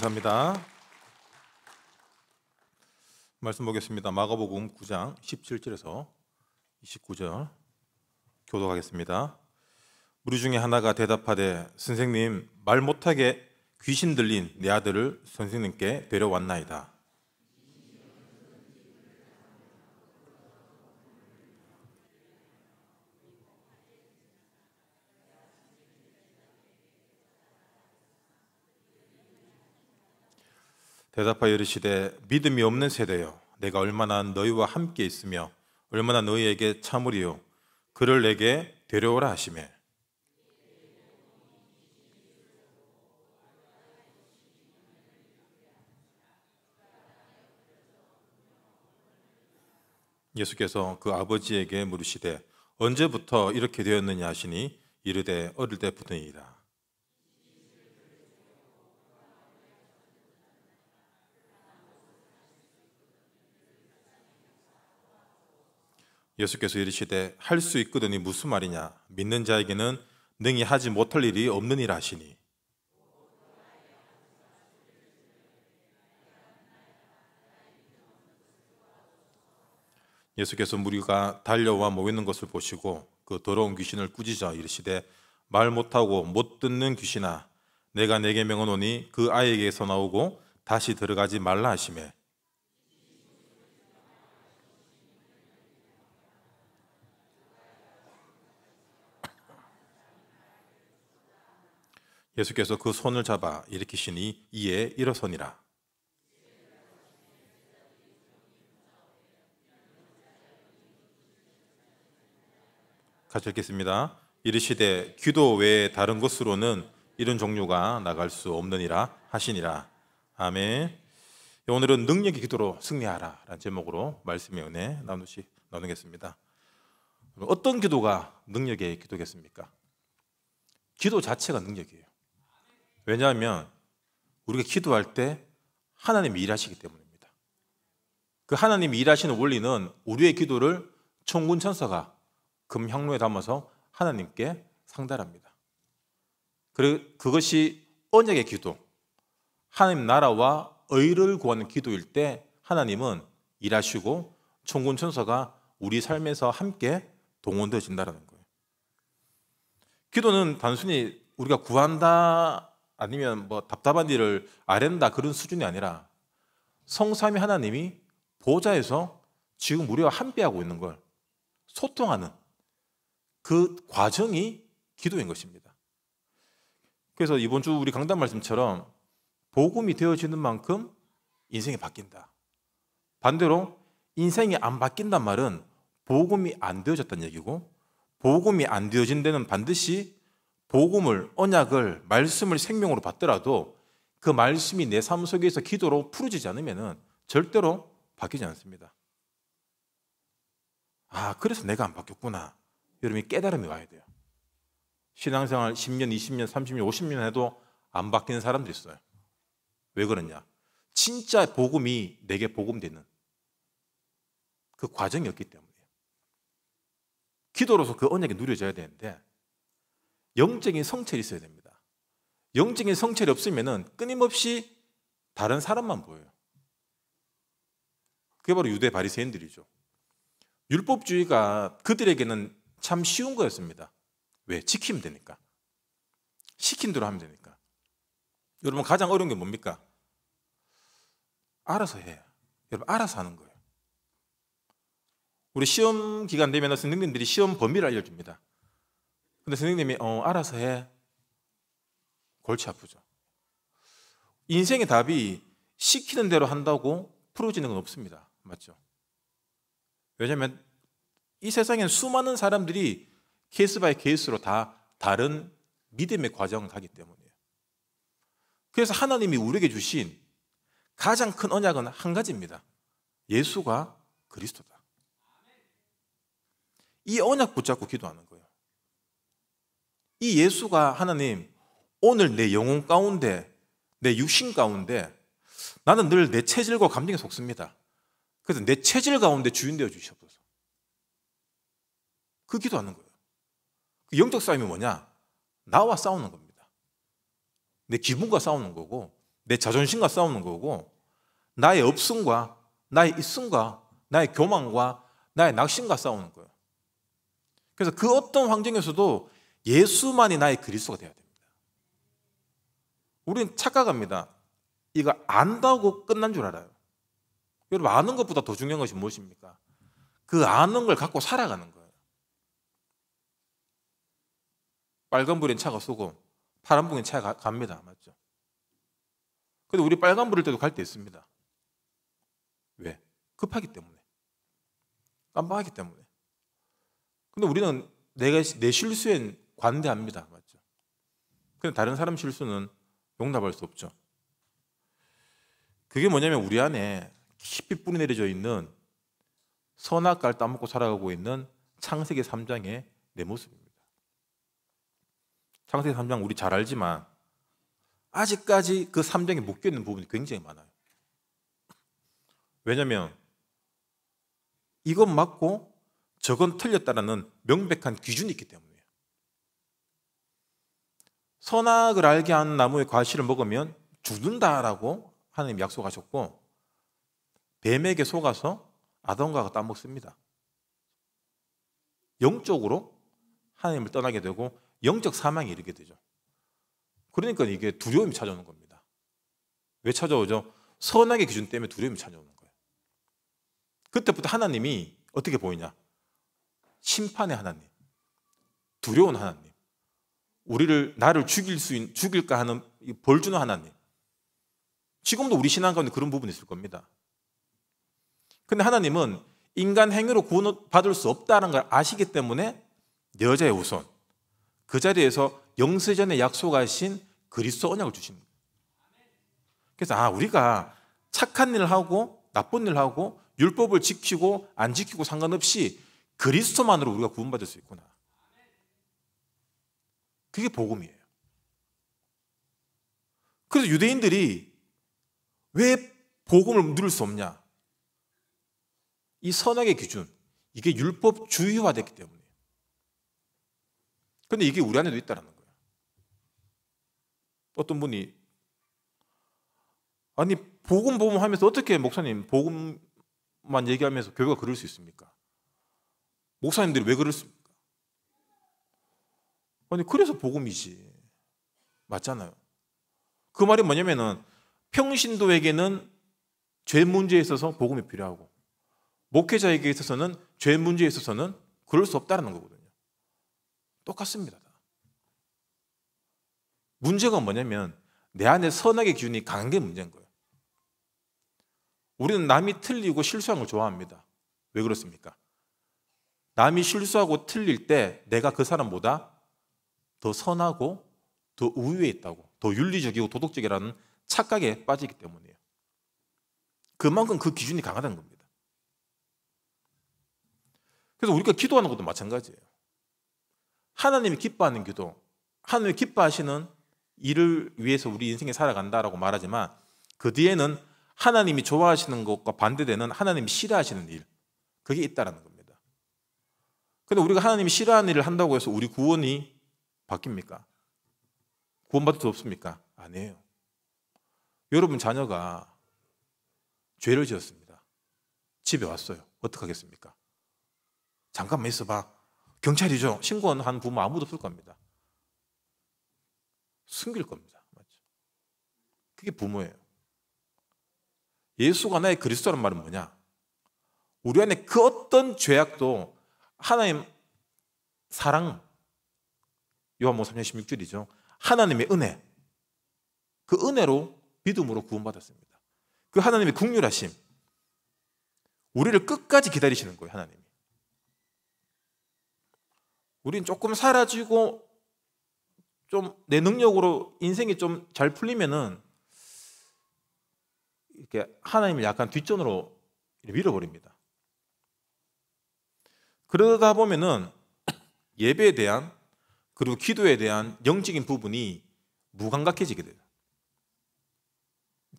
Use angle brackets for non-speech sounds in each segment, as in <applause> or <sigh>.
감사합니다. 말씀 보겠습니다. 마가복음 9장 17절에서 29절 교도하겠습니다. 무리 중에 하나가 대답하되 선생님 말 못하게 귀신 들린 내 아들을 선생님께 데려왔나이다. 대답하여 이르시되 믿음이 없는 세대여 내가 얼마나 너희와 함께 있으며 얼마나 너희에게 참으리요 그를 내게 데려오라 하시매 예수께서 그 아버지에게 물으시되 언제부터 이렇게 되었느냐 하시니 이르되 어릴 때부터이라 예수께서 이르시되 할 수 있거든이 무슨 말이냐 믿는 자에게는 능히 하지 못할 일이 없느니라 하시니 예수께서 무리가 달려와 모이는 것을 보시고 그 더러운 귀신을 꾸짖어 이르시되 말 못하고 못 듣는 귀신아 내가 내게 명하노니 그 아이에게서 나오고 다시 들어가지 말라 하시며 예수께서 그 손을 잡아 일으키시니 이에 일어서니라. 같이 읽겠습니다. 이르시되 기도 외에 다른 것으로는 이런 종류가 나갈 수 없느니라 하시니라. 아멘. 오늘은 능력의 기도로 승리하라 라는 제목으로 말씀의 은혜 나누시, 나누겠습니다. 어떤 기도가 능력의 기도겠습니까? 기도 자체가 능력이에요. 왜냐하면 우리가 기도할 때 하나님이 일하시기 때문입니다. 그 하나님이 일하시는 원리는 우리의 기도를 천군 천사가 금향로에 담아서 하나님께 상달합니다. 그것이 언약의 기도, 하나님 나라와 의를 구하는 기도일 때 하나님은 일하시고 천군 천사가 우리 삶에서 함께 동원되어진다는 거예요. 기도는 단순히 우리가 구한다 아니면 뭐 답답한 일을 아랜다 그런 수준이 아니라 성삼위 하나님이 보좌에서 지금 우리와 함께하고 있는 걸 소통하는 그 과정이 기도인 것입니다. 그래서 이번 주 우리 강단 말씀처럼 복음이 되어지는 만큼 인생이 바뀐다. 반대로 인생이 안 바뀐단 말은 복음이 안 되어졌다는 얘기고 복음이 안 되어진 데는 반드시 복음을 언약을 말씀을 생명으로 받더라도 그 말씀이 내 삶 속에서 기도로 풀어지지 않으면은 절대로 바뀌지 않습니다. 아, 그래서 내가 안 바뀌었구나. 여러분이 깨달음이 와야 돼요. 신앙생활 10년, 20년, 30년, 50년 해도 안 바뀌는 사람도 있어요. 왜 그러냐? 진짜 복음이 내게 복음되는 그 과정이었기 때문이에요. 기도로서 그 언약이 누려져야 되는데 영적인 성찰이 있어야 됩니다. 영적인 성찰이 없으면 끊임없이 다른 사람만 보여요. 그게 바로 유대 바리새인들이죠. 율법주의가 그들에게는 참 쉬운 거였습니다. 왜? 지키면 되니까. 시킨 대로 하면 되니까. 여러분 가장 어려운 게 뭡니까? 알아서 해. 여러분 알아서 하는 거예요. 우리 시험 기간 되면 선생님들이 시험 범위를 알려줍니다. 근데 선생님이 어, 알아서 해. 골치 아프죠. 인생의 답이 시키는 대로 한다고 풀어지는 건 없습니다. 맞죠? 왜냐하면 이 세상엔 수많은 사람들이 케이스 바이 케이스로 다 다른 믿음의 과정을 가기 때문이에요. 그래서 하나님이 우리에게 주신 가장 큰 언약은 한 가지입니다. 예수가 그리스도다. 이 언약 붙잡고 기도하는 거예요. 이 예수가 하나님 오늘 내 영혼 가운데 내 육신 가운데 나는 늘 내 체질과 감정에 속습니다. 그래서 내 체질 가운데 주인 되어 주시옵소서. 그 기도하는 거예요. 그 영적 싸움이 뭐냐? 나와 싸우는 겁니다. 내 기분과 싸우는 거고 내 자존심과 싸우는 거고 나의 없음과 나의 있음과 나의 교만과 나의 낙심과 싸우는 거예요. 그래서 그 어떤 환경에서도 예수만이 나의 그리스도가 되어야 됩니다. 우리는 착각합니다. 이거 안다고 끝난 줄 알아요. 여러분 아는 것보다 더 중요한 것이 무엇입니까? 그 아는 걸 갖고 살아가는 거예요. 빨간불인 차가 쏘고 파란불인 차가 갑니다. 맞죠? 근데 우리 빨간불일 때도 갈 때 있습니다. 왜? 급하기 때문에. 깜빡하기 때문에. 근데 우리는 내가 내 실수엔 관대합니다. 맞죠? 근데 다른 사람 실수는 용납할 수 없죠. 그게 뭐냐면 우리 안에 깊이 뿌리 내려져 있는 선악갈 따먹고 살아가고 있는 창세기 3장의 내 모습입니다. 창세기 3장 우리 잘 알지만 아직까지 그 3장에 묶여 있는 부분이 굉장히 많아요. 왜냐면 이건 맞고 저건 틀렸다라는 명백한 기준이 있기 때문에. 선악을 알게 하는 나무의 과실을 먹으면 죽는다라고 하나님 약속하셨고 뱀에게 속아서 아담과가 따먹습니다. 영적으로 하나님을 떠나게 되고 영적 사망이 이르게 되죠. 그러니까 이게 두려움이 찾아오는 겁니다. 왜 찾아오죠? 선악의 기준 때문에 두려움이 찾아오는 거예요. 그때부터 하나님이 어떻게 보이냐? 심판의 하나님, 두려운 하나님. 우리를 나를 죽일 수 있, 죽일까 하는 벌 주는 하나님. 지금도 우리 신앙 가운데 그런 부분이 있을 겁니다. 근데 하나님은 인간 행위로 구원받을 수 없다는 걸 아시기 때문에 여자의 우선 그 자리에서 영세전에 약속하신 그리스도 언약을 주신 거예요. 그래서 아 우리가 착한 일을 하고 나쁜 일을 하고 율법을 지키고 안 지키고 상관없이 그리스도만으로 우리가 구원받을 수 있구나. 그게 복음이에요. 그래서 유대인들이 왜 복음을 누릴 수 없냐? 이 선악의 기준, 이게 율법주의화됐기 때문이에요. 근데 이게 우리 안에도 있다는 거예요. 어떤 분이 아니 복음 복음 하면서 어떻게 목사님 복음만 얘기하면서 교회가 그럴 수 있습니까? 목사님들이 왜 그럴 수, 아니 그래서 복음이지 맞잖아요. 그 말이 뭐냐면은 평신도에게는 죄 문제에 있어서 복음이 필요하고 목회자에게 있어서는 죄 문제에 있어서는 그럴 수 없다라는 거거든요. 똑같습니다. 문제가 뭐냐면 내 안에 선악의 기운이 강한 게 문제인 거예요. 우리는 남이 틀리고 실수한 걸 좋아합니다. 왜 그렇습니까? 남이 실수하고 틀릴 때 내가 그 사람보다 더 선하고 더 우위에 있다고 더 윤리적이고 도덕적이라는 착각에 빠지기 때문이에요. 그만큼 그 기준이 강하다는 겁니다. 그래서 우리가 기도하는 것도 마찬가지예요. 하나님이 기뻐하는 기도, 하나님이 기뻐하시는 일을 위해서 우리 인생에 살아간다라고 말하지만 그 뒤에는 하나님이 좋아하시는 것과 반대되는 하나님이 싫어하시는 일, 그게 있다라는 겁니다. 근데 우리가 하나님이 싫어하는 일을 한다고 해서 우리 구원이 바뀝니까? 구원받을 수 없습니까? 아니에요. 여러분 자녀가 죄를 지었습니다. 집에 왔어요. 어떡하겠습니까? 잠깐만 있어봐. 경찰이죠. 신고한 부모 아무도 없을 겁니다. 숨길 겁니다. 맞죠? 그게 부모예요. 예수가 나의 그리스도란 말은 뭐냐? 우리 안에 그 어떤 죄악도 하나님 사랑, 요한복음 3장 16절이죠. 하나님의 은혜. 그 은혜로 믿음으로 구원받았습니다. 그 하나님의 국률하심. 우리를 끝까지 기다리시는 거예요, 하나님이. 우린 조금 사라지고 좀 내 능력으로 인생이 좀 잘 풀리면은 이렇게 하나님을 약간 뒷전으로 밀어버립니다. 그러다 보면은 예배에 대한 그리고 기도에 대한 영적인 부분이 무감각해지게 돼요.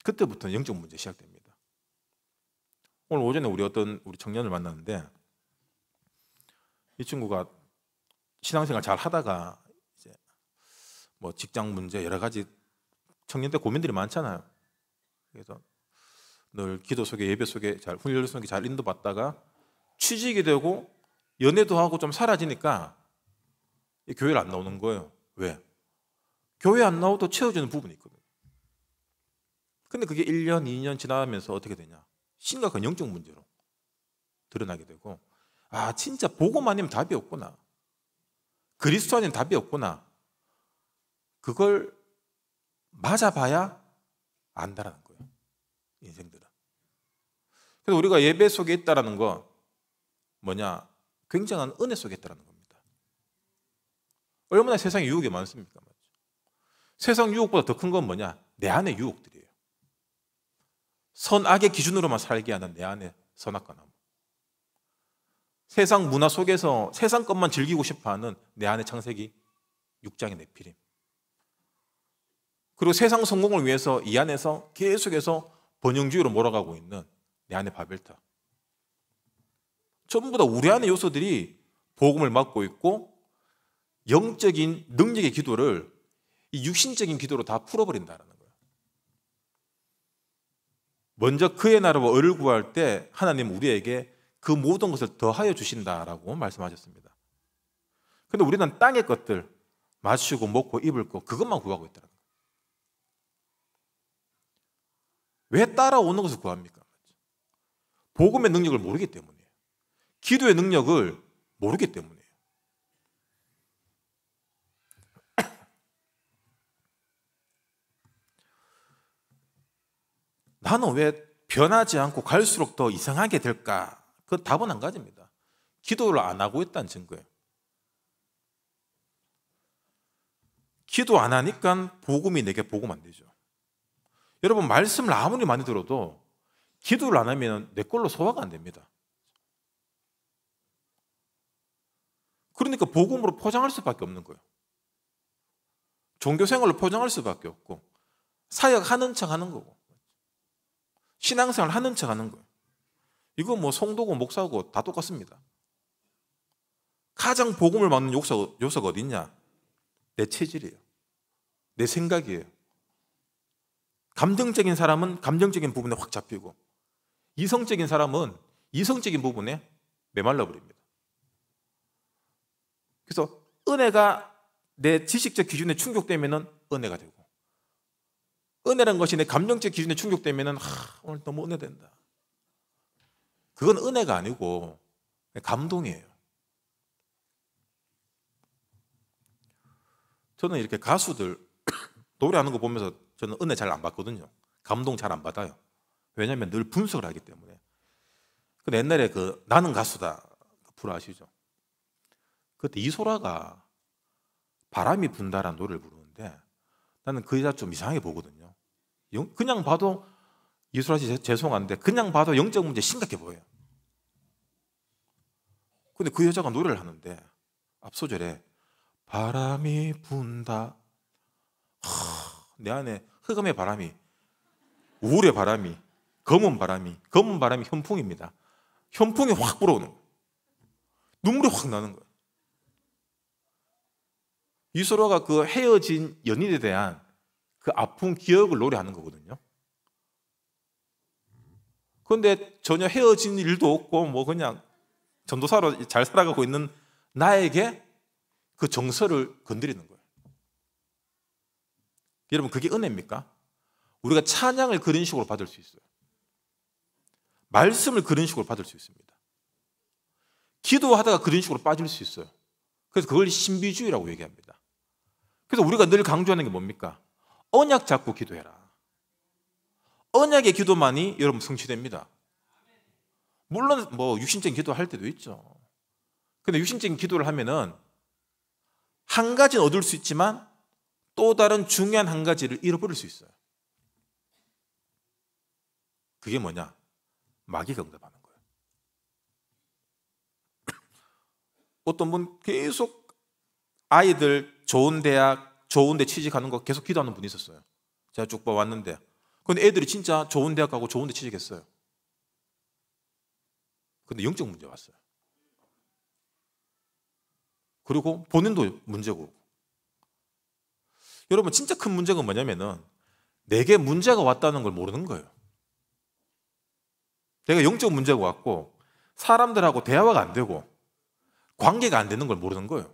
그때부터 영적 문제 시작됩니다. 오늘 오전에 우리 어떤 우리 청년을 만났는데 이 친구가 신앙생활 잘 하다가 이제 뭐 직장 문제 여러 가지 청년 때 고민들이 많잖아요. 그래서 늘 기도 속에 예배 속에 잘 훈련 속에 잘 인도받다가 취직이 되고 연애도 하고 좀 사라지니까 교회를 안 나오는 거예요. 왜? 교회 안 나와도 채워주는 부분이 있거든요. 근데 그게 1년, 2년 지나면서 어떻게 되냐? 심각한 영적 문제로 드러나게 되고, 아, 진짜 보고만 하면 답이 없구나. 그리스도 아닌 답이 없구나. 그걸 맞아봐야 안다라는 거예요. 인생들은. 그래서 우리가 예배 속에 있다라는 거 뭐냐? 굉장한 은혜 속에 있다라는 거. 얼마나 세상에 유혹이 많습니까? 세상 유혹보다 더 큰 건 뭐냐? 내 안의 유혹들이에요. 선악의 기준으로만 살게 하는 내 안의 선악과 나무. 세상 문화 속에서 세상 것만 즐기고 싶어 하는 내 안의 창세기 6장의 내피림. 그리고 세상 성공을 위해서 이 안에서 계속해서 번영주의로 몰아가고 있는 내 안의 바벨타. 전부 다 우리 안의 요소들이 복음을 막고 있고 영적인 능력의 기도를 이 육신적인 기도로 다풀어버린다는 거예요. 먼저 그의 나라와 의를 구할 때 하나님 우리에게 그 모든 것을 더하여 주신다라고 말씀하셨습니다. 근데 우리는 땅의 것들 마시고 먹고 입을 거 그것만 구하고 있다는 거예요. 왜 따라오는 것을 구합니까? 복음의 능력을 모르기 때문이에요. 기도의 능력을 모르기 때문에 나는 왜 변하지 않고 갈수록 더 이상하게 될까? 그 답은 한 가지입니다. 기도를 안 하고 있다는 증거예요. 기도 안 하니까 복음이 내게 복음 안 되죠. 여러분 말씀을 아무리 많이 들어도 기도를 안 하면 내 걸로 소화가 안 됩니다. 그러니까 복음으로 포장할 수밖에 없는 거예요. 종교 생활로 포장할 수밖에 없고 사역하는 척 하는 거고 신앙생활 하는 척 하는 거예요. 이거 뭐 성도고 목사고 다 똑같습니다. 가장 복음을 막는 요소 요소가 어딨냐? 내 체질이에요. 내 생각이에요. 감정적인 사람은 감정적인 부분에 확 잡히고 이성적인 사람은 이성적인 부분에 메말라 버립니다. 그래서 은혜가 내 지식적 기준에 충족되면은 은혜가 되고 은혜란 것이 내 감정적 기준에 충족되면은 하, 오늘 너무 은혜된다. 그건 은혜가 아니고 감동이에요. 저는 이렇게 가수들 <coughs> 노래하는 거 보면서 저는 은혜 잘 안 받거든요. 감동 잘 안 받아요. 왜냐하면 늘 분석을 하기 때문에. 근데 옛날에 그 나는 가수다 불어 아시죠? 그때 이소라가 바람이 분다라는 노래를 부르는데 나는 그 여자 좀 이상하게 보거든요. 그냥 봐도 이술하시 죄송한데 그냥 봐도 영적 문제 심각해 보여요. 근데 그 여자가 노래를 하는데 앞 소절에 바람이 분다. 내 안에 흑암의 바람이, 우울의 바람이, 검은 바람이, 검은 바람이 현풍입니다. 현풍이 확 불어오는 눈물이 확 나는 거예요. 이소라가 그 헤어진 연인에 대한 그 아픈 기억을 노래하는 거거든요. 그런데 전혀 헤어진 일도 없고 뭐 그냥 전도사로 잘 살아가고 있는 나에게 그 정서를 건드리는 거예요. 여러분 그게 은혜입니까? 우리가 찬양을 그런 식으로 받을 수 있어요. 말씀을 그런 식으로 받을 수 있습니다. 기도하다가 그런 식으로 빠질 수 있어요. 그래서 그걸 신비주의라고 얘기합니다. 그래서 우리가 늘 강조하는 게 뭡니까? 언약 잡고 기도해라. 언약의 기도만이 여러분 성취됩니다. 물론 뭐 육신적인 기도할 때도 있죠. 근데 육신적인 기도를 하면은 한 가지는 얻을 수 있지만 또 다른 중요한 한 가지를 잃어버릴 수 있어요. 그게 뭐냐? 마귀가 응답하는 거예요. 어떤 분 계속 아이들 좋은 대학, 좋은데 취직하는 거 계속 기도하는 분이 있었어요. 제가 쭉 봐왔는데. 근데 애들이 진짜 좋은 대학 가고 좋은데 취직했어요. 근데 영적 문제 왔어요. 그리고 본인도 문제고. 여러분, 진짜 큰 문제가 뭐냐면은 내게 문제가 왔다는 걸 모르는 거예요. 내가 영적 문제가 왔고 사람들하고 대화가 안 되고 관계가 안 되는 걸 모르는 거예요.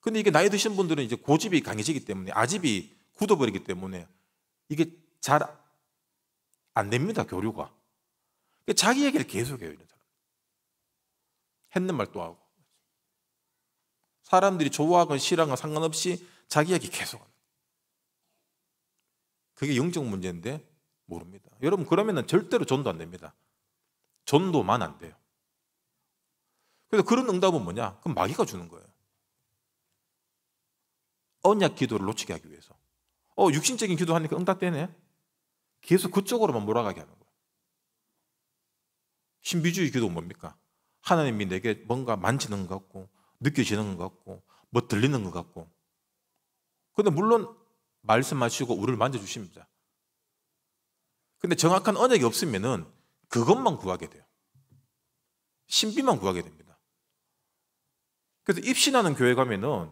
근데 이게 나이 드신 분들은 이제 고집이 강해지기 때문에 아집이 굳어버리기 때문에 이게 잘 안 됩니다 교류가. 그러니까 자기 얘기를 계속해요 이런 사람. 했는 말 또 하고 사람들이 좋아하건 싫어하건 상관없이 자기 얘기 계속. 그게 영적 문제인데 모릅니다. 여러분 그러면 절대로 전도 안 됩니다. 전도만 안 돼요. 그래서 그런 응답은 뭐냐? 그럼 마귀가 주는 거예요. 언약 기도를 놓치게 하기 위해서. 어, 육신적인 기도하니까 응답되네. 계속 그쪽으로만 몰아가게 하는 거예요. 신비주의 기도는 뭡니까? 하나님이 내게 뭔가 만지는 것 같고, 느껴지는 것 같고, 뭐 들리는 것 같고. 근데 물론 말씀하시고 우리를 만져주십니다. 근데 정확한 언약이 없으면은 그것만 구하게 돼요. 신비만 구하게 됩니다. 그래서 입신하는 교회 가면은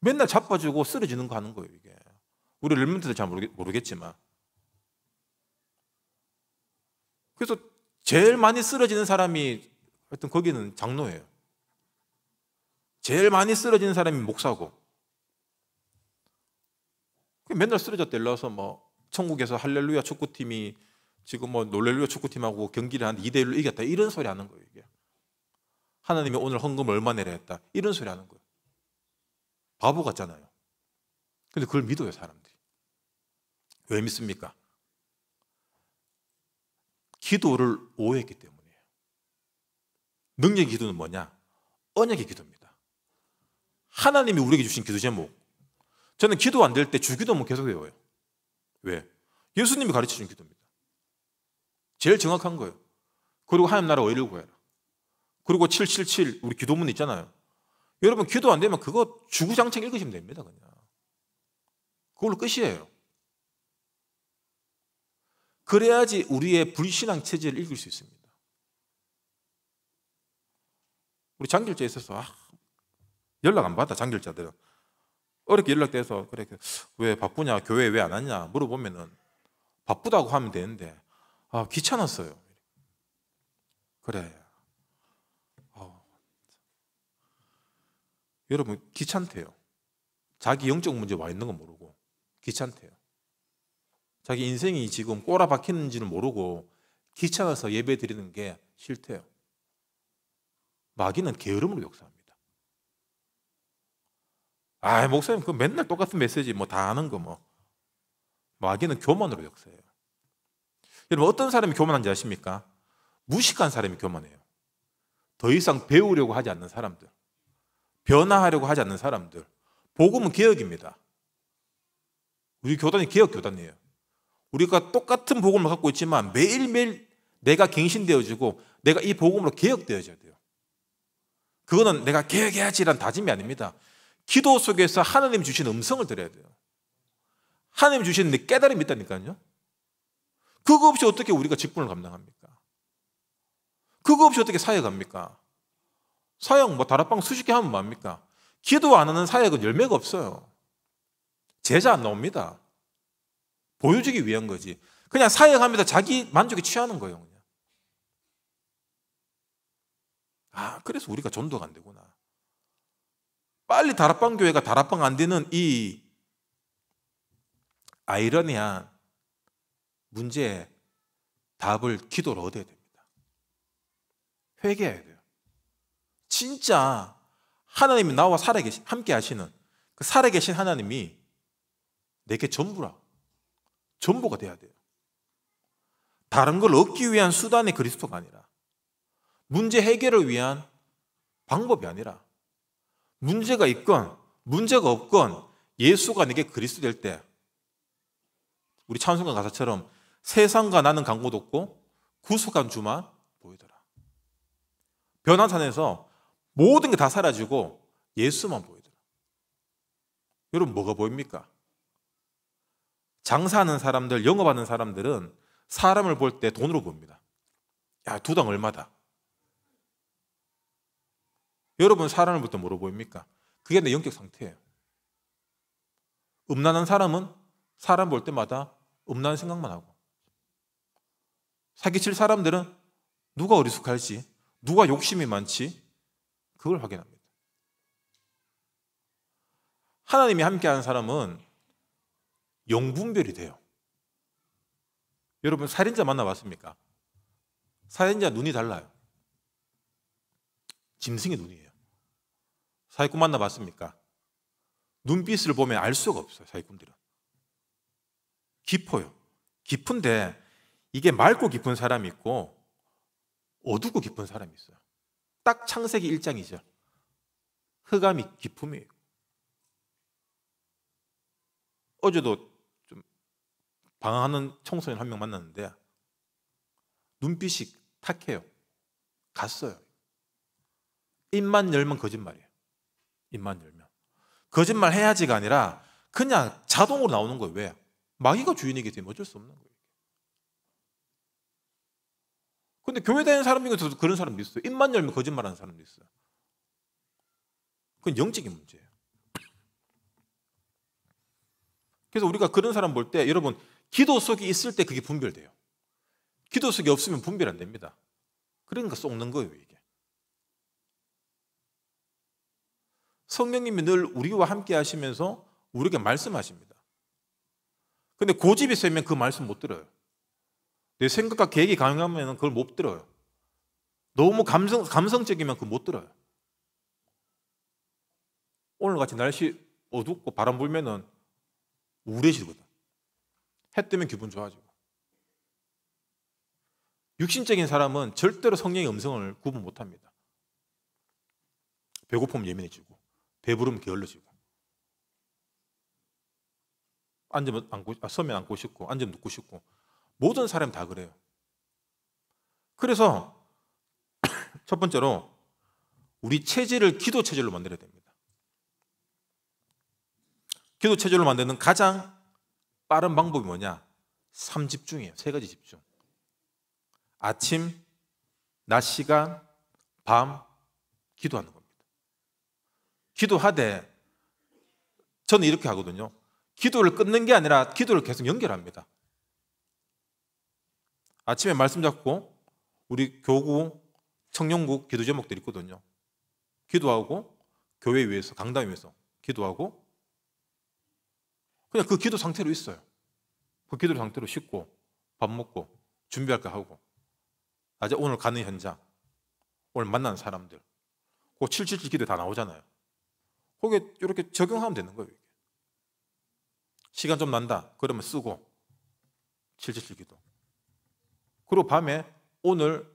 맨날 자빠지고 쓰러지는 거 하는 거예요, 이게. 우리 렘런트도잘 모르겠, 지만 그래서 제일 많이 쓰러지는 사람이 하여튼 거기는 장로예요. 제일 많이 쓰러지는 사람이 목사고. 맨날 쓰러졌다 일러서 뭐 천국에서 할렐루야 축구팀이 지금 뭐 놀렐루야 축구팀하고 경기를 하는데 2대 1로 이겼다 이런 소리 하는 거예요, 이게. 하나님이 오늘 헌금 얼마 내려 했다. 이런 소리 하는 거예요. 바보 같잖아요. 근데 그걸 믿어요, 사람들이. 왜 믿습니까? 기도를 오해했기 때문이에요. 능력의 기도는 뭐냐? 언약의 기도입니다. 하나님이 우리에게 주신 기도 제목. 저는 기도 안 될 때 주기도문 계속 외워요. 왜? 예수님이 가르쳐 준 기도입니다. 제일 정확한 거예요. 그리고 하나님 나라 의를 구해라. 그리고 777 우리 기도문 있잖아요. 여러분 기도 안 되면 그거 주구장창 읽으시면 됩니다. 그냥 그걸로 끝이에요. 그래야지 우리의 불신앙 체질을 읽을 수 있습니다. 우리 장결자 있어서 아, 연락 안 받아 장결자들은 어렵게 연락돼서 그래 그, 왜 바쁘냐 교회 왜 안 왔냐 물어보면은 바쁘다고 하면 되는데 아 귀찮았어요. 그래 여러분 귀찮대요. 자기 영적 문제 와 있는 거 모르고 귀찮대요. 자기 인생이 지금 꼬라박히는지는 모르고 귀찮아서 예배 드리는 게 싫대요. 마귀는 게으름으로 역사합니다. 아, 목사님 그 맨날 똑같은 메시지 뭐 다 아는 거 뭐. 마귀는 교만으로 역사해요. 여러분 어떤 사람이 교만한지 아십니까? 무식한 사람이 교만해요. 더 이상 배우려고 하지 않는 사람들. 변화하려고 하지 않는 사람들. 복음은 개혁입니다. 우리 교단이 개혁 교단이에요. 우리가 똑같은 복음을 갖고 있지만 매일매일 내가 갱신되어지고 내가 이 복음으로 개혁되어져야 돼요. 그거는 내가 개혁해야지란 다짐이 아닙니다. 기도 속에서 하나님 주신 음성을 들어야 돼요. 하나님 주신 내 깨달음이 있다니까요. 그거 없이 어떻게 우리가 직분을 감당합니까? 그거 없이 어떻게 사역합니까? 사역 뭐 다락방 수십 개 하면 뭡니까? 기도 안 하는 사역은 열매가 없어요. 제자 안 나옵니다. 보여주기 위한 거지. 그냥 사역하면서 자기 만족에 취하는 거예요. 그냥. 아, 그래서 우리가 전도가 안 되구나. 빨리 다락방 교회가 다락방 안 되는 이 아이러니한 문제에 답을 기도로 얻어야 됩니다. 회개해야 돼요. 진짜 하나님이 나와 살아계신, 함께 하시는 그 살아계신 하나님이 내게 전부라. 전부가 돼야 돼요. 다른 걸 얻기 위한 수단의 그리스도가 아니라 문제 해결을 위한 방법이 아니라 문제가 있건 문제가 없건 예수가 내게 그리스도 될 때 우리 찬송가 가사처럼 세상과 나는 강고도 없고 구속한 주만 보이더라. 변화산에서 모든 게 다 사라지고 예수만 보이더라. 여러분 뭐가 보입니까? 장사하는 사람들, 영업하는 사람들은 사람을 볼 때 돈으로 봅니다. 야, 두 당 얼마다. 여러분 사람을 볼 때 뭐로 보입니까? 그게 내 영적 상태예요. 음란한 사람은 사람 볼 때마다 음란 생각만 하고 사기칠 사람들은 누가 어리숙할지, 누가 욕심이 많지, 그걸 확인합니다. 하나님이 함께하는 사람은 영분별이 돼요. 여러분 살인자 만나봤습니까? 살인자 눈이 달라요. 짐승의 눈이에요. 사기꾼 만나봤습니까? 눈빛을 보면 알 수가 없어요. 사기꾼들은 깊어요. 깊은데 이게 맑고 깊은 사람이 있고 어둡고 깊은 사람이 있어요. 딱 창세기 1장 이죠 흑암이 기품이에요. 어제도 좀 방황하는 청소년 한 명 만났는데 눈빛이 탁해요. 갔어요. 입만 열면 거짓말이에요. 입만 열면. 거짓말 해야지가 아니라 그냥 자동으로 나오는 거예요. 왜? 마귀가 주인이기 때문에 어쩔 수 없는 거예요. 근데 교회 다니는 사람 중에서도 그런 사람도 있어요. 입만 열면 거짓말하는 사람도 있어요. 그건 영적인 문제예요. 그래서 우리가 그런 사람 볼 때 여러분 기도 속에 있을 때 그게 분별돼요. 기도 속에 없으면 분별 안 됩니다. 그러니까 속는 거예요, 이게. 성령님이 늘 우리와 함께 하시면서 우리에게 말씀하십니다. 근데 고집이 세면 그 말씀 못 들어요. 내 생각과 계획이 강하면 그걸 못 들어요. 너무 감성, 감성적이면 그걸 못 들어요. 오늘같이 날씨 어둡고 바람 불면은 우울해지거든. 해 뜨면 기분 좋아지고. 육신적인 사람은 절대로 성령의 음성을 구분 못 합니다. 배고픔 예민해지고, 배부름 게을러지고, 앉으면 안고, 아, 서면 안고 싶고, 앉으면 눕고 싶고, 모든 사람 다 그래요. 그래서 <coughs> 첫 번째로 우리 체질을 기도 체질로 만들어야 됩니다. 기도 체질로 만드는 가장 빠른 방법이 뭐냐? 3집중이에요. 세 가지 집중. 아침, 낮 시간, 밤 기도하는 겁니다. 기도하되 저는 이렇게 하거든요. 기도를 끊는 게 아니라 기도를 계속 연결합니다. 아침에 말씀 잡고 우리 교구 청년국 기도 제목들 있거든요. 기도하고 교회 위해서 강단 위해서 기도하고 그냥 그 기도 상태로 있어요. 그 기도 상태로 씻고 밥 먹고 준비할 거 하고 아제 오늘 가는 현장 오늘 만난 사람들 그 777 기도 다 나오잖아요. 거기에 이렇게 적용하면 되는 거예요. 시간 좀 난다 그러면 쓰고 777 기도 그리고 밤에 오늘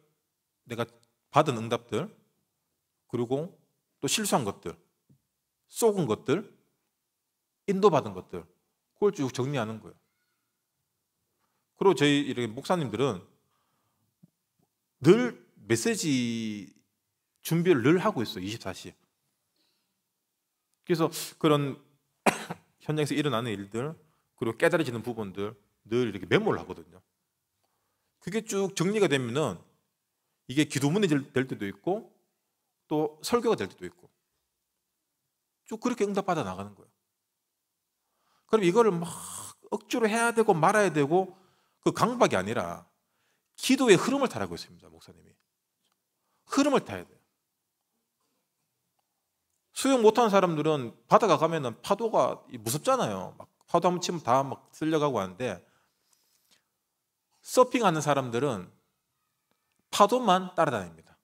내가 받은 응답들 그리고 또 실수한 것들 속은 것들 인도받은 것들 그걸 쭉 정리하는 거예요. 그리고 저희 이렇게 목사님들은 늘 메시지 준비를 늘 하고 있어요. 24시. 그래서 그런 <coughs> 현장에서 일어나는 일들 그리고 깨달아지는 부분들 늘 이렇게 메모를 하거든요. 그게 쭉 정리가 되면은 이게 기도문이 될 때도 있고 또 설교가 될 때도 있고 쭉 그렇게 응답받아 나가는 거예요. 그럼 이거를 막 억지로 해야 되고 말아야 되고 그 강박이 아니라 기도의 흐름을 타라고 했습니다, 목사님이. 흐름을 타야 돼요. 수영 못하는 사람들은 바다가 가면은 파도가 무섭잖아요. 막 파도 한 번 치면 다 막 쓸려가고 하는데 서핑하는 사람들은 파도만 따라다닙니다.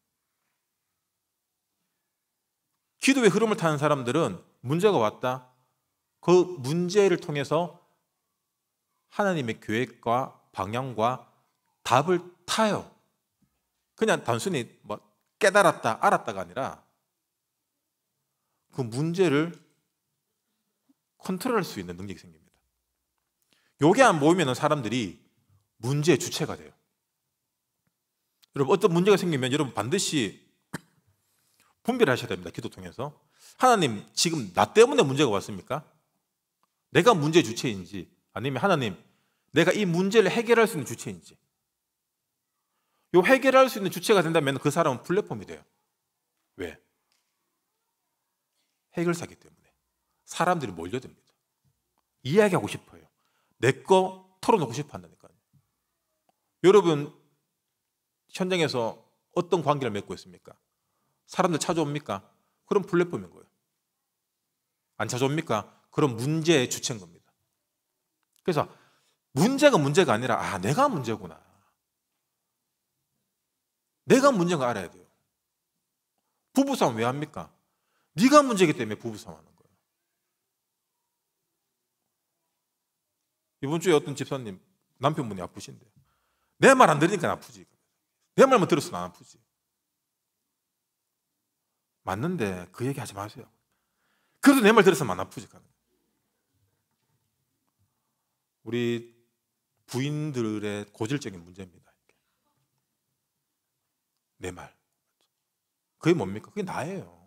기도의 흐름을 타는 사람들은 문제가 왔다. 그 문제를 통해서 하나님의 계획과 방향과 답을 타요. 그냥 단순히 뭐 깨달았다, 알았다가 아니라 그 문제를 컨트롤할 수 있는 능력이 생깁니다. 요게 안 보이면 사람들이 문제의 주체가 돼요. 여러분 어떤 문제가 생기면 여러분 반드시 분별하셔야 됩니다. 기도 통해서 하나님 지금 나 때문에 문제가 왔습니까? 내가 문제 주체인지 아니면 하나님 내가 이 문제를 해결할 수 있는 주체인지 요 해결할 수 있는 주체가 된다면 그 사람은 플랫폼이 돼요. 왜? 해결사기 때문에 사람들이 몰려듭니다. 이야기하고 싶어요. 내 거 털어놓고 싶어 한다니까. 여러분 현장에서 어떤 관계를 맺고 있습니까? 사람들 찾아옵니까? 그럼 플랫폼인 거예요. 안 찾아옵니까? 그럼 문제의 주체인 겁니다. 그래서 문제가 문제가 아니라 아 내가 문제구나. 내가 문제가 알아야 돼요. 부부싸움 왜 합니까? 네가 문제기 때문에 부부싸움 하는 거예요. 이번 주에 어떤 집사님 남편분이 아프신데 내말안 들으니까 아프지. 내 말만 들었으면 안 아프지. 맞는데 그 얘기 하지 마세요. 그래도 내 말 들었으면 안 아프지. 우리 부인들의 고질적인 문제입니다. 내 말. 그게 뭡니까? 그게 나예요.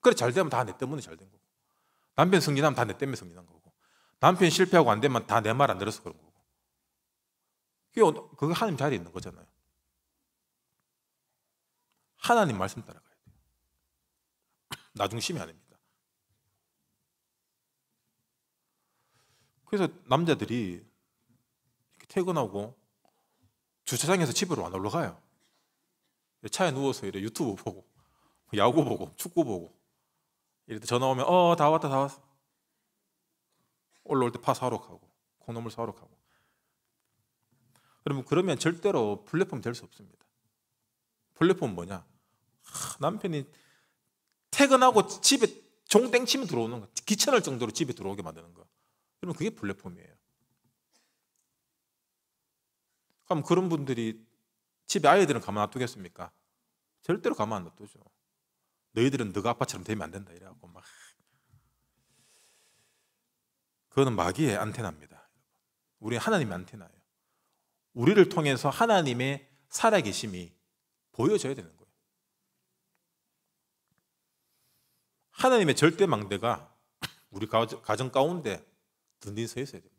그래, 잘 되면 다 내 때문에 잘 된 거고. 남편 승진하면 다 내 때문에 승진한 거고. 남편 실패하고 안 되면 다 내 말 안 들어서 그런 거고. 그게, 하나님 자리에 있는 거잖아요. 하나님 말씀 따라가야 돼요. <clears throat> 나중심이 아닙니다. 그래서 남자들이 퇴근하고 주차장에서 집으로 안 올라가요. 차에 누워서 이래 유튜브 보고 야구 보고 축구 보고 이럴 전화 오면 어다 왔다 다 왔어 올라올 때 파 사러 가고 콩나물 사러 가고 그러면 그러면 절대로 플랫폼 될 수 없습니다. 플랫폼 뭐냐? 하, 남편이 퇴근하고 집에 종땡 치면 들어오는 거. 귀찮을 정도로 집에 들어오게 만드는 거. 그러면 그게 플랫폼이에요. 그럼 그런 분들이 집에 아이들은 가만 놔두겠습니까? 절대로 가만 안 놔두죠. 너희들은 너가 아빠처럼 되면 안 된다 이래갖고 막 그거는 마귀의 안테나입니다. 우리 하나님의 안테나예요. 우리를 통해서 하나님의 살아계심이 보여져야 되는 거예요. 하나님의 절대 망대가 우리 가정 가운데 든든히 서 있어야 됩니다.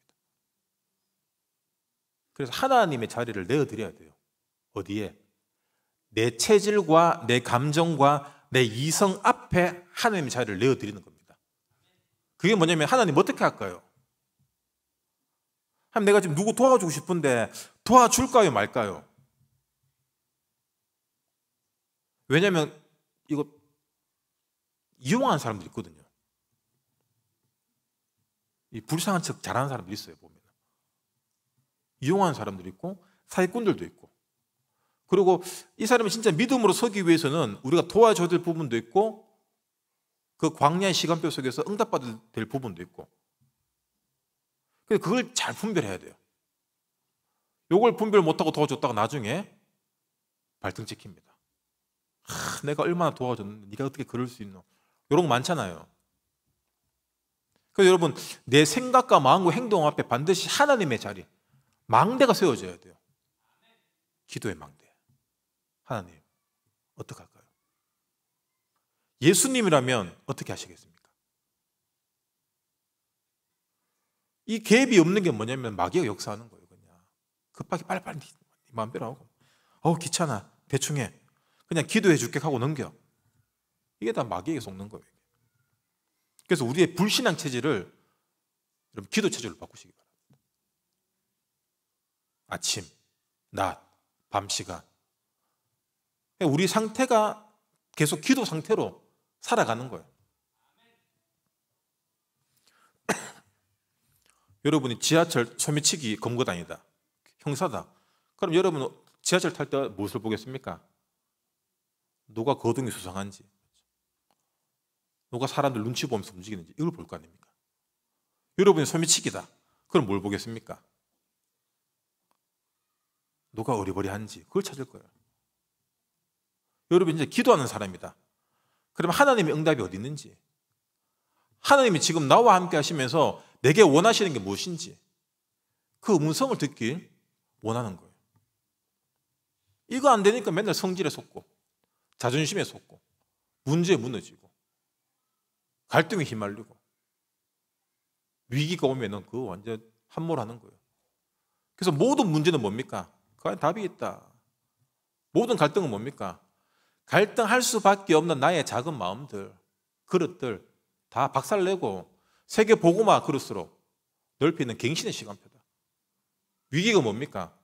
그래서 하나님의 자리를 내어드려야 돼요. 어디에? 내 체질과 내 감정과 내 이성 앞에 하나님의 자리를 내어드리는 겁니다. 그게 뭐냐면 하나님 어떻게 할까요? 하나님 내가 지금 누구 도와주고 싶은데 도와줄까요 말까요? 왜냐하면 이거 이용하는 사람들 있거든요. 이 불쌍한 척 잘하는 사람들이 있어요 보면 이용하는 사람들이 있고 사기꾼들도 있고 그리고 이 사람이 진짜 믿음으로 서기 위해서는 우리가 도와줘야 될 부분도 있고 그 광야의 시간표 속에서 응답받을 될 부분도 있고 그걸 잘 분별해야 돼요. 요걸 분별 못하고 도와줬다가 나중에 발등 찍힙니다. 아, 내가 얼마나 도와줬는데 네가 어떻게 그럴 수 있노? 이런 거 많잖아요. 그래서 여러분 내 생각과 마음과 행동 앞에 반드시 하나님의 자리 망대가 세워져야 돼요. 기도의 망대. 하나님 어떻게 할까요? 예수님이라면 어떻게 하시겠습니까? 이 갭이 없는 게 뭐냐면 마귀가 역사하는 거예요. 그냥 급하게 빨리빨리 네 마음대로 고 어우 귀찮아 대충 해 그냥 기도해 줄게 하고 넘겨 이게 다 마귀에게 속는 거예요. 그래서 우리의 불신앙 체질을 여러분 기도 체질로 바꾸시기 바랍니다. 아침, 낮, 밤 시간. 우리 상태가 계속 기도 상태로 살아가는 거예요. 여러분이 지하철 소매치기 검거당이다. 형사다. 그럼 여러분 지하철 탈 때 무엇을 보겠습니까? 누가 거동이 수상한지, 누가 사람들 눈치 보면서 움직이는지 이걸 볼 거 아닙니까? 여러분이 소매치기다. 그럼 뭘 보겠습니까? 누가 어리버리한지 그걸 찾을 거예요. 여러분 이제 기도하는 사람이다. 그럼 하나님의 응답이 어디 있는지. 하나님이 지금 나와 함께 하시면서 내게 원하시는 게 무엇인지 그 음성을 듣길 원하는 거예요. 이거 안 되니까 맨날 성질에 속고 자존심에 속고 문제에 무너지고 갈등에 휘말리고 위기가 오면은 그 완전 함몰하는 거예요. 그래서 모든 문제는 뭡니까? 그 안에 답이 있다. 모든 갈등은 뭡니까? 갈등할 수밖에 없는 나의 작은 마음들, 그릇들 다 박살내고 세계 보고마 그릇으로 넓히는 갱신의 시간표다. 위기가 뭡니까?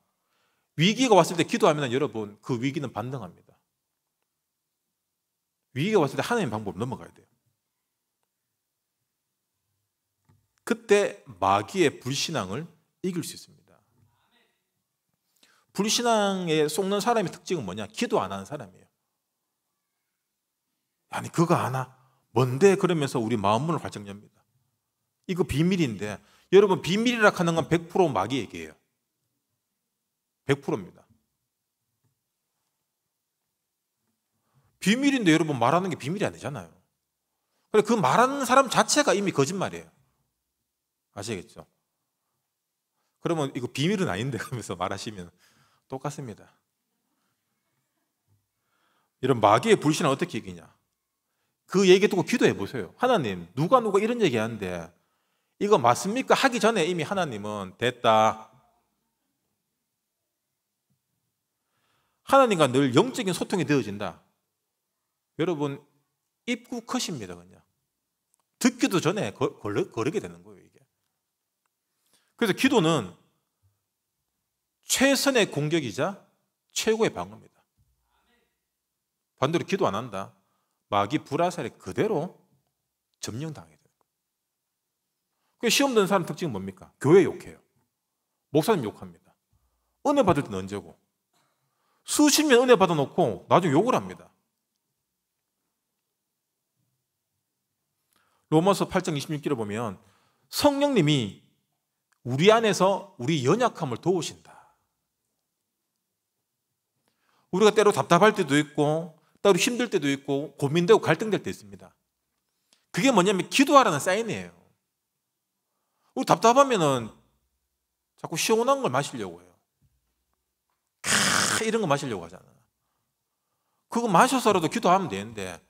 위기가 왔을 때 기도하면 여러분 그 위기는 반등합니다. 위기가 왔을 때 하나님 방법 넘어가야 돼요. 그때 마귀의 불신앙을 이길 수 있습니다. 불신앙에 속는 사람의 특징은 뭐냐? 기도 안 하는 사람이에요. 아니 그거 안 하. 뭔데 그러면서 우리 마음문을 활짝 엽니다. 이거 비밀인데 여러분 비밀이라 하는 건 100% 마귀 얘기예요. 100%입니다. 비밀인데 여러분 말하는 게 비밀이 아니잖아요. 근데 그 말하는 사람 자체가 이미 거짓말이에요. 아시겠죠? 그러면 이거 비밀은 아닌데 <laughs> 하면서 말하시면 똑같습니다. 이런 마귀의 불신을 어떻게 이기냐? 그 얘기 듣고 기도해 보세요. 하나님, 누가 누가 이런 얘기 하는데 이거 맞습니까? 하기 전에 이미 하나님은 됐다. 하나님과 늘 영적인 소통이 되어진다. 여러분, 입구 컷입니다, 그냥. 듣기도 전에 걸르게 되는 거예요, 이게. 그래서 기도는 최선의 공격이자 최고의 방어입니다. 반대로 기도 안 한다. 마귀 불화살에 그대로 점령당해. 그 시험 든 사람 특징은 뭡니까? 교회 욕해요. 목사님 욕합니다. 은혜 받을 때는 언제고? 수십 년 은혜 받아놓고 나중에 욕을 합니다. 로마서 8장 26절에 보면 성령님이 우리 안에서 우리 연약함을 도우신다. 우리가 때로 답답할 때도 있고 때로 힘들 때도 있고 고민되고 갈등될 때 있습니다. 그게 뭐냐면 기도하라는 사인이에요. 우리 답답하면은 자꾸 시원한 걸 마시려고 해요. 캬, 이런 거 마시려고 하잖아. 그거 마셔서라도 기도하면 되는데,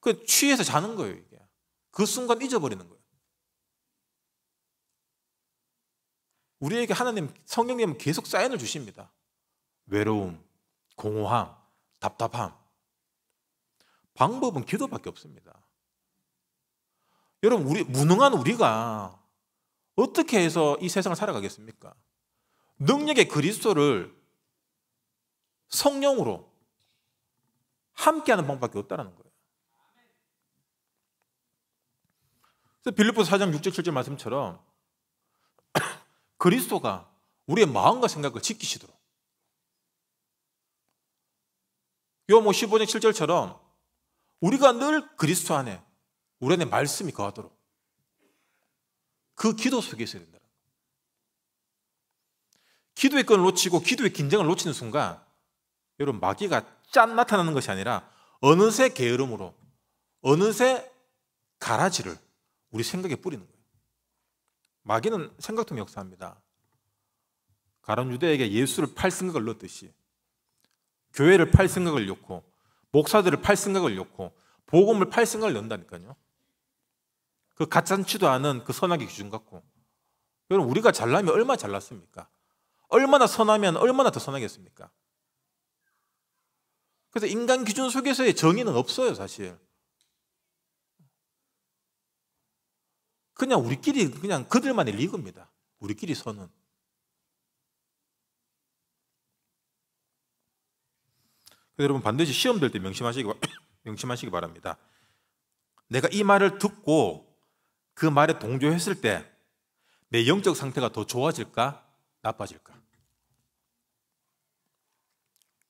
그 취해서 자는 거예요, 이게. 그 순간 잊어버리는 거예요. 우리에게 하나님, 성령님 계속 사인을 주십니다. 외로움, 공허함, 답답함. 방법은 기도밖에 없습니다. 여러분, 우리, 무능한 우리가 어떻게 해서 이 세상을 살아가겠습니까? 능력의 그리스도를 성령으로 함께하는 방법밖에 없다는 거예요. 그래서 빌립보서 4장 6절 7절 말씀처럼 <coughs> 그리스도가 우리의 마음과 생각을 지키시도록 요모 15장 7절처럼 우리가 늘 그리스도 안에 우리 안에 말씀이 거하도록 그 기도 속에 있어야 된다. 기도의 끈을 놓치고 기도의 긴장을 놓치는 순간 여러분 마귀가 짠 나타나는 것이 아니라 어느새 게으름으로 어느새 가라지를 우리 생각에 뿌리는 거예요. 마귀는 생각 통 역사합니다. 가론 유대에게 예수를 팔 생각을 넣었듯이 교회를 팔 생각을 넣고 목사들을 팔 생각을 넣고 복음을 팔 생각을 넣는다니까요. 그 가짠치도 않은 그 선악의 기준 같고 여러분 우리가 잘나면 얼마나 잘났습니까? 얼마나 선하면 얼마나 더 선하겠습니까? 그래서 인간 기준 속에서의 정의는 없어요 사실 그냥 우리끼리 그냥 그들만의 리그입니다 우리끼리 선은 여러분 반드시 시험 될 때 명심하시기, <coughs> 명심하시기 바랍니다 내가 이 말을 듣고 그 말에 동조했을 때 내 영적 상태가 더 좋아질까? 나빠질까?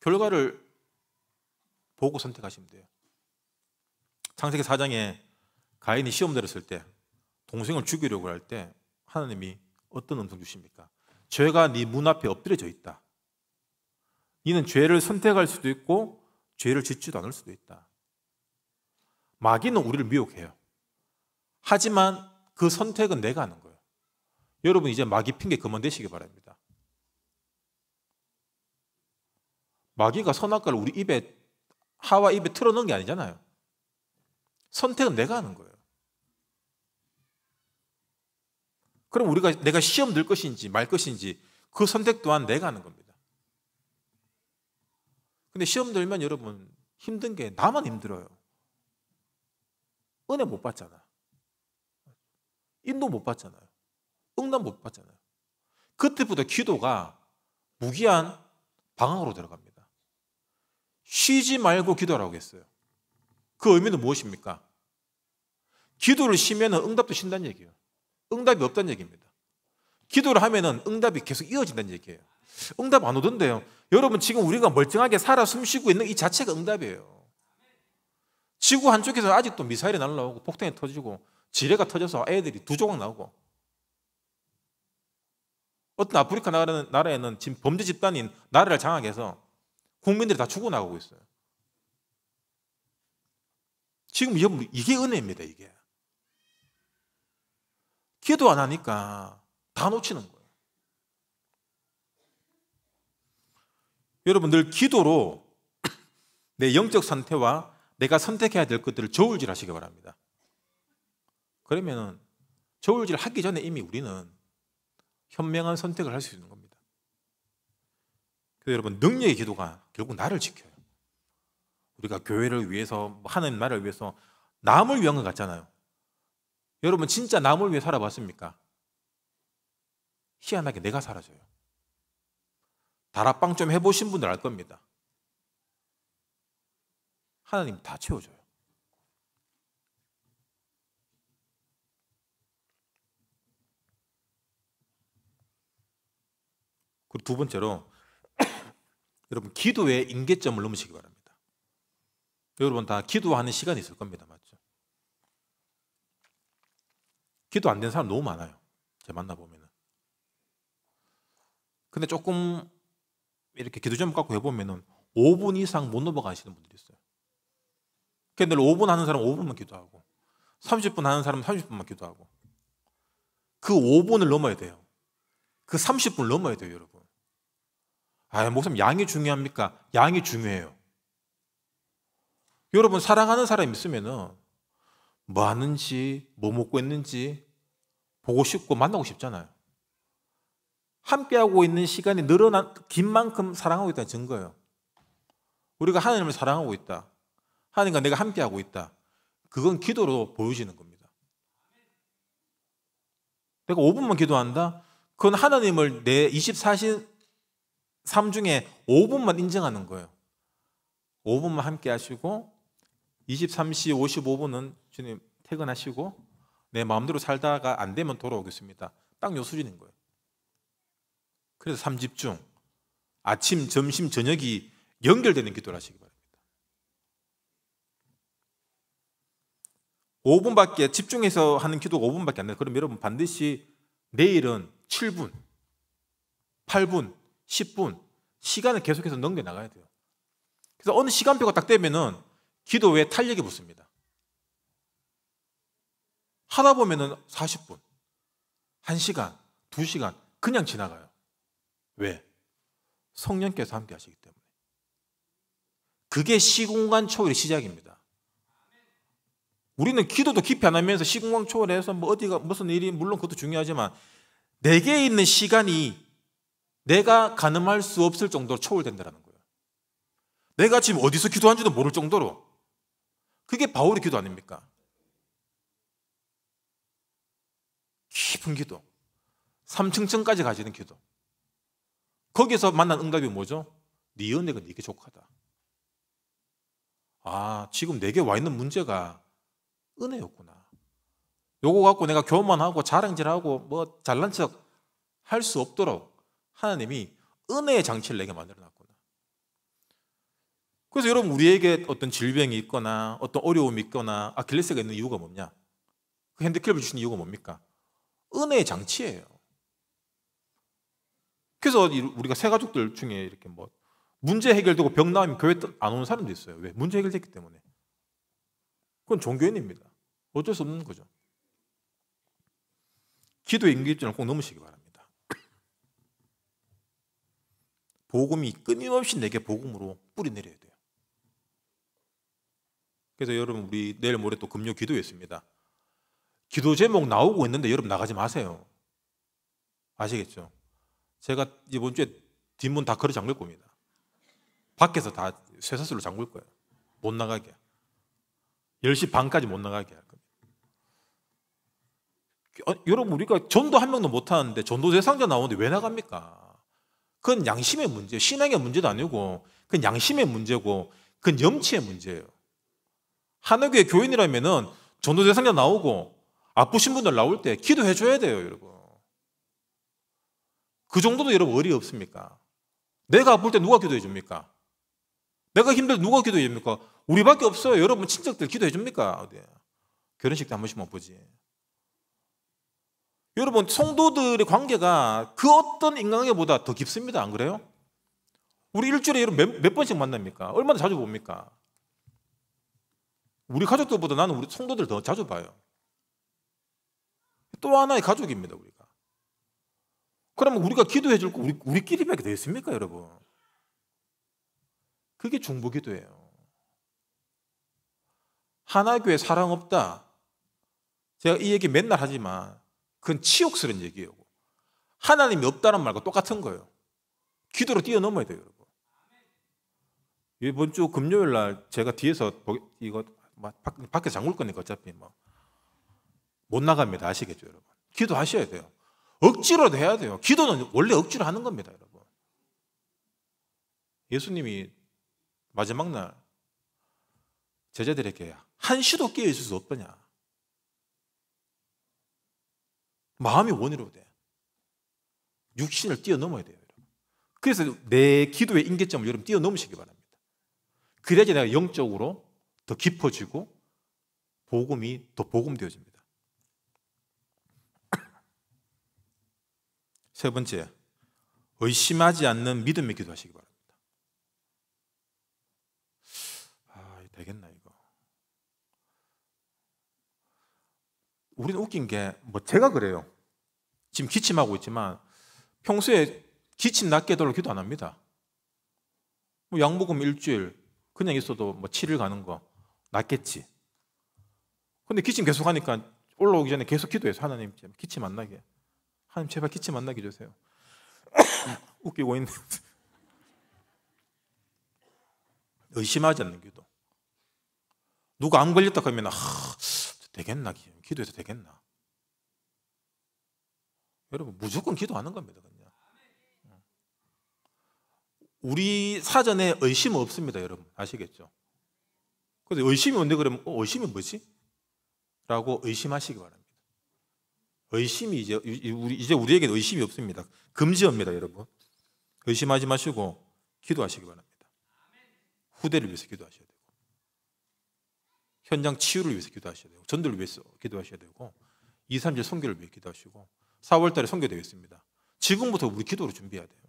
결과를 보고 선택하시면 돼요. 창세기 4장에 가인이 시험 내렸을 때 동생을 죽이려고 할 때 하나님이 어떤 음성 주십니까? 죄가 네 문 앞에 엎드려져 있다. 이는 죄를 선택할 수도 있고 죄를 짓지도 않을 수도 있다. 마귀는 우리를 미혹해요. 하지만 그 선택은 내가 하는 거예요. 여러분 이제 마귀 핑계 그만되시기 바랍니다. 마귀가 선악과를 우리 입에 하와 입에 틀어놓은 게 아니잖아요. 선택은 내가 하는 거예요. 그럼 우리가 내가 시험 들 것인지 말 것인지 그 선택 또한 내가 하는 겁니다. 근데 시험 들면 여러분 힘든 게 나만 힘들어요. 은혜 못 받잖아. 인도 못 받잖아요. 응답 못 받잖아요. 그때부터 기도가 무기한 방황으로 들어갑니다. 쉬지 말고 기도라고 했어요. 그 의미는 무엇입니까? 기도를 쉬면 응답도 쉰다는 얘기예요. 응답이 없다는 얘기입니다. 기도를 하면 응답이 계속 이어진다는 얘기예요. 응답 안 오던데요. 여러분 지금 우리가 멀쩡하게 살아 숨쉬고 있는 이 자체가 응답이에요. 지구 한쪽에서 아직도 미사일이 날라오고 폭탄이 터지고 지뢰가 터져서 애들이 두 조각 나오고 어떤 아프리카 나라에는 지금 범죄 집단인 나라를 장악해서 국민들이 다 죽어나가고 있어요. 지금 여러분 이게 은혜입니다. 이게 기도 안 하니까 다 놓치는 거예요. 여러분 들 기도로 <clears throat> 내 영적 상태와 내가 선택해야 될 것들을 저울질하시기 바랍니다. 그러면은 저울질 하기 전에 이미 우리는 현명한 선택을 할 수 있는 겁니다. 그래서 여러분 능력의 기도가 결국 나를 지켜요. 우리가 교회를 위해서 뭐 하나님 나를 위해서 남을 위한 것 같잖아요. 여러분 진짜 남을 위해 살아봤습니까? 희한하게 내가 사라져요. 다락방 좀 해보신 분들 알 겁니다. 하나님 다 채워줘요. 그리고 두 번째로 <coughs> 여러분 기도의 임계점을 넘으시기 바랍니다. 여러분 다 기도하는 시간이 있을 겁니다. 맞죠? 기도 안 된 사람 너무 많아요. 제만나보면 근데 조금 이렇게 기도 좀 갖고 해보면 5분 이상 못 넘어가시는 분들이 있어요. 근데 5분 하는 사람 5분만 기도하고 30분 하는 사람 30분만 기도하고 그 5분을 넘어야 돼요. 그 30분을 넘어야 돼요, 여러분. 아, 목사님, 양이 중요합니까? 양이 중요해요. 여러분, 사랑하는 사람 있으면은 뭐 하는지, 뭐 먹고 있는지 보고 싶고 만나고 싶잖아요. 함께하고 있는 시간이 늘어난, 긴 만큼 사랑하고 있다는 증거예요. 우리가 하나님을 사랑하고 있다. 하나님과 내가 함께하고 있다. 그건 기도로 보여지는 겁니다. 내가 5분만 기도한다? 그건 하나님을 내 24시 삶 중에 5분만 인정하는 거예요. 5분만 함께 하시고 23시 55분은 주님 퇴근하시고 내 마음대로 살다가 안 되면 돌아오겠습니다. 딱요 수준인 거예요. 그래서 삶 집중. 아침, 점심, 저녁이 연결되는 기도를 하시기 바랍니다. 5분밖에 집중해서 하는 기도가 5분밖에 안 돼요. 그럼 여러분 반드시 내일은 7분, 8분, 10분 시간을 계속해서 넘겨 나가야 돼요. 그래서 어느 시간표가 딱 되면은 기도에 탄력이 붙습니다. 하다 보면은 40분, 1시간, 2시간 그냥 지나가요. 왜? 성령께서 함께 하시기 때문에. 그게 시공간 초월의 시작입니다. 우리는 기도도 깊이 안 하면서 시공간 초월해서 뭐 어디가 무슨 일이 물론 그것도 중요하지만 내게 있는 시간이 내가 가늠할 수 없을 정도로 초월된다라는 거예요. 내가 지금 어디서 기도한지도 모를 정도로. 그게 바울의 기도 아닙니까? 깊은 기도. 3층층까지 가지는 기도. 거기서 만난 응답이 뭐죠? 네 은혜가 네게 족하다. 아, 지금 내게 와 있는 문제가 은혜였구나. 요거 갖고 내가 교만하고 자랑질하고 뭐 잘난 척 할 수 없도록 하나님이 은혜의 장치를 내게 만들어 놨구나. 그래서 여러분 우리에게 어떤 질병이 있거나 어떤 어려움이 있거나 아킬레스가 있는 이유가 뭐냐? 그핸드클을 주신 이유가 뭡니까? 은혜의 장치예요. 그래서 우리가 새 가족들 중에 이렇게 뭐 문제 해결되고 병 나오면 교회 안 오는 사람도 있어요. 왜? 문제 해결됐기 때문에. 그건 종교인입니다. 어쩔 수 없는 거죠. 기도 임기점을 꼭 넘으시기 바랍니다. 복음이 끊임없이 내게 복음으로 뿌리 내려야 돼요. 그래서 여러분 우리 내일 모레 또 금요 기도했습니다. 기도 제목 나오고 있는데 여러분 나가지 마세요. 아시겠죠? 제가 이번 주에 뒷문 다 걸어 잠글 겁니다. 밖에서 다 쇠사슬로 잠글 거예요. 못 나가게. 10시 반까지 못 나가게 할 겁니다. 어, 여러분 우리가 전도 한 명도 못 하는데 전도 대상자 나오는데 왜 나갑니까? 그건 양심의 문제, 신앙의 문제도 아니고 그건 양심의 문제고 그건 염치의 문제예요. 한옥의 교인이라면은 전도 대상자 나오고 아프신 분들 나올 때 기도해 줘야 돼요, 여러분. 그 정도도 여러분 어리 없습니까? 내가 아플 때 누가 기도해 줍니까? 내가 힘들 누가 기도해 줍니까? 우리밖에 없어요. 여러분 친척들 기도해 줍니까? 어디 결혼식 때 한 번씩만 보지. 여러분 성도들의 관계가 그 어떤 인간관계보다 더 깊습니다. 안 그래요? 우리 일주일에 여러분 몇, 몇 번씩 만납니까? 얼마나 자주 봅니까? 우리 가족들보다 나는 우리 성도들 더 자주 봐요. 또 하나의 가족입니다, 우리가. 그러면 우리가 기도해 줄 거 우리, 우리끼리밖에 되겠습니까, 여러분? 그게 중보기도예요. 하나교회 사랑 없다. 제가 이 얘기 맨날 하지만 그건 치욕스러운 얘기예요. 하나님이 없다는 말과 똑같은 거예요. 기도로 뛰어넘어야 돼요, 여러분. 이번 주 금요일 날 제가 뒤에서 이거 밖에 잠글 거니까 어차피 뭐못 나갑니다. 아시겠죠, 여러분? 기도하셔야 돼요. 억지로도 해야 돼요. 기도는 원래 억지로 하는 겁니다, 여러분. 예수님이 마지막 날 제자들에게 한시도 깨어 있을 수 없더냐. 마음이 원으로 돼. 육신을 뛰어넘어야 돼요. 여러분. 그래서 내 기도의 인계점을 여러분 뛰어넘으시기 바랍니다. 그래야지 내가 영적으로 더 깊어지고 복음이 더 복음되어집니다. <clears throat> 세 번째, 의심하지 않는 믿음의 기도하시기 바랍니다. 아, 되겠나? 우리는 웃긴 게 뭐 제가 그래요. 지금 기침하고 있지만 평소에 기침 낫게 해달라 기도 안 합니다. 뭐약 먹으면 일주일, 그냥 있어도 뭐 7일 가는 거 낫겠지. 근데 기침 계속 하니까 올라오기 전에 계속 기도해서 하나님 기침 안 나게. 하나님 제발 기침 안 나게 주세요. <laughs> 웃기고 있는. 데 <laughs> 의심하지 않는 기도. 누가 안 걸렸다 그러면 하, 되겠나? 기도해서 되겠나? 여러분 무조건 기도하는 겁니다. 그냥. 우리 사전에 의심 없습니다. 여러분 아시겠죠? 그래 의심이 뭔데 그러면 어, 의심이 뭐지? 라고 의심하시기 바랍니다. 의심이 이제 우리 이제 우리에게 의심이 없습니다. 금지입니다, 여러분. 의심하지 마시고 기도하시기 바랍니다. 후대를 위해서 기도하셔야 돼요. 현장 치유를 위해서 기도하셔야 되고 전도를 위해서 기도하셔야 되고 2, 3일 선교를 위해 기도하시고 4월 달에 선교되겠습니다 지금부터 우리 기도를 준비해야 돼요.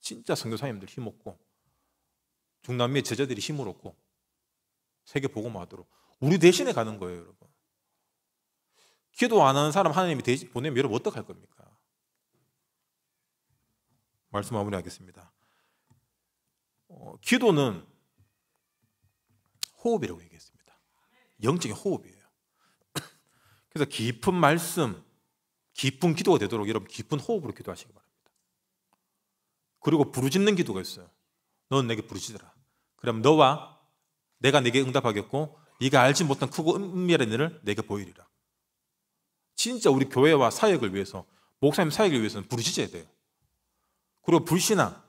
진짜 선교사님들 힘없고 중남미의 제자들이 힘을 얻고 세계 복음화하도록 우리 대신에 가는 거예요, 여러분. 기도 안 하는 사람 하나님이 대신 보내면 여러분 어떡할 겁니까? 말씀 마무리하겠습니다. 어, 기도는 호흡이라고 얘기했습니다. 영적인 호흡이에요. <coughs> 그래서 깊은 말씀, 깊은 기도가 되도록 여러분 깊은 호흡으로 기도하시기 바랍니다. 그리고 부르짖는 기도가 있어요. 너는 내게 부르짖으라. 그럼 너와 내가 내게 응답하겠고 네가 알지 못한 크고 은밀한 일을 내게 보이리라. 진짜 우리 교회와 사역을 위해서 목사님 사역을 위해서는 부르짖어야 돼요. 그리고 불신앙,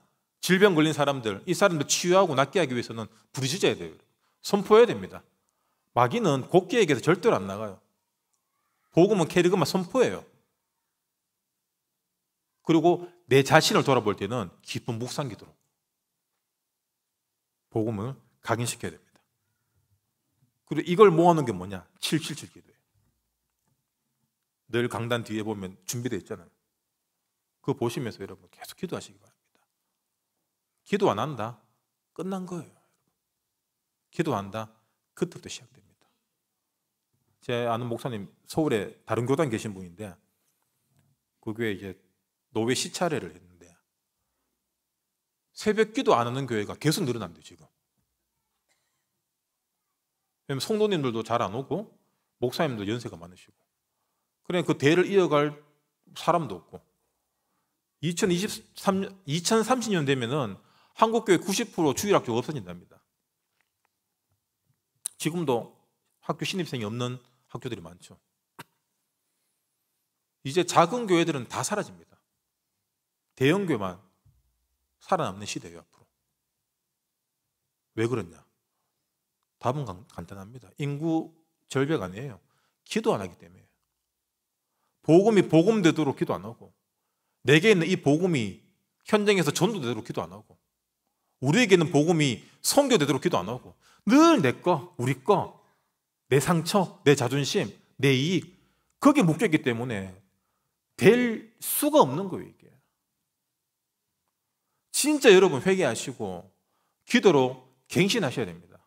질병 걸린 사람들, 이 사람들 치유하고 낫게 하기 위해서는 부르짖어야 돼요. 선포해야 됩니다. 마귀는 곡기에게서 절대로 안 나가요. 복음은 캐리그만 선포해요. 그리고 내 자신을 돌아볼 때는 깊은 묵상기도로 복음을 각인시켜야 됩니다. 그리고 이걸 모아놓은 게 뭐냐? 777 기도예요. 늘 강단 뒤에 보면 준비되어 있잖아요. 그거 보시면서 여러분 계속 기도하시기 바랍니다. 기도 안 한다? 끝난 거예요. 기도한다. 그때부터 시작됩니다. 제 아는 목사님 서울에 다른 교단 계신 분인데 그 교회 이제 노회 시찰회를 했는데 새벽 기도 안 하는 교회가 계속 늘어난대요 지금. 왜냐면 성도님들도 잘 안 오고 목사님도 연세가 많으시고 그러그 대를 이어갈 사람도 없고 2 0 2 3 2030년 되면은 한국 교회 90%주일학교 없어진답니다. 지금도 학교 신입생이 없는 학교들이 많죠. 이제 작은 교회들은 다 사라집니다. 대형 교회만 살아남는 시대예요, 앞으로. 왜 그러냐? 답은 간단합니다. 인구 절벽 아니에요. 기도 안 하기 때문에. 복음이 복음되도록 기도 안 하고 내게 있는 이 복음이 현장에서 전도되도록 기도 안 하고 우리에게는 복음이 선교되도록 기도 안 하고 늘내 거, 우리 거, 내 상처, 내 자존심, 내 이익 그게 목적이기 때문에 될 수가 없는 거예요 이게. 진짜 여러분 회개하시고 기도로 갱신하셔야 됩니다.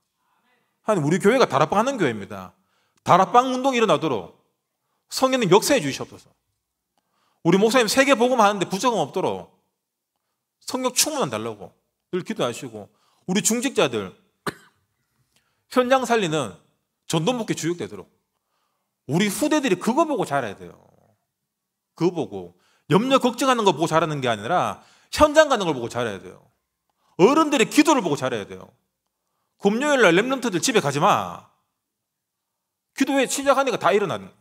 한 우리 교회가 다락방 하는 교회입니다. 다락방 운동이 일어나도록 성령님 역사해 주시옵소서. 우리 목사님 세계 복음 하는데 부적응 없도록 성령 충만한 달라고 늘 기도하시고 우리 중직자들 현장 살리는 전동복귀 주육되도록 우리 후대들이 그거 보고 자라야 돼요. 그거 보고 염려 걱정하는 거 보고 자라는 게 아니라 현장 가는 걸 보고 자라야 돼요. 어른들의 기도를 보고 자라야 돼요. 금요일 날 렘런트들 집에 가지 마. 기도회 시작하니까 다 일어나는.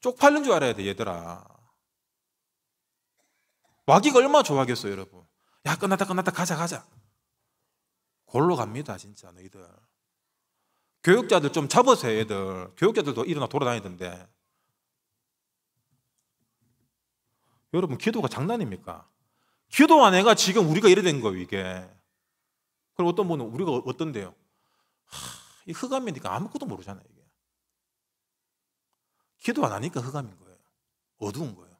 쪽팔린 줄 알아야 돼, 얘들아. 와기가 얼마나 좋아하겠어요, 여러분. 야, 끝났다, 끝났다, 가자, 가자. 골로 갑니다, 진짜 너희들. 교육자들 좀 잡으세요, 애들. 교육자들도 일어나 돌아다니던데. 여러분, 기도가 장난입니까? 기도 안 해가 지금 우리가 이래 된 거예요, 이게. 그럼 어떤 분은 우리가 어, 어떤데요? 하, 이 흑암이니까 아무것도 모르잖아요, 이게. 기도 안 하니까 흑암인 거예요. 어두운 거예요.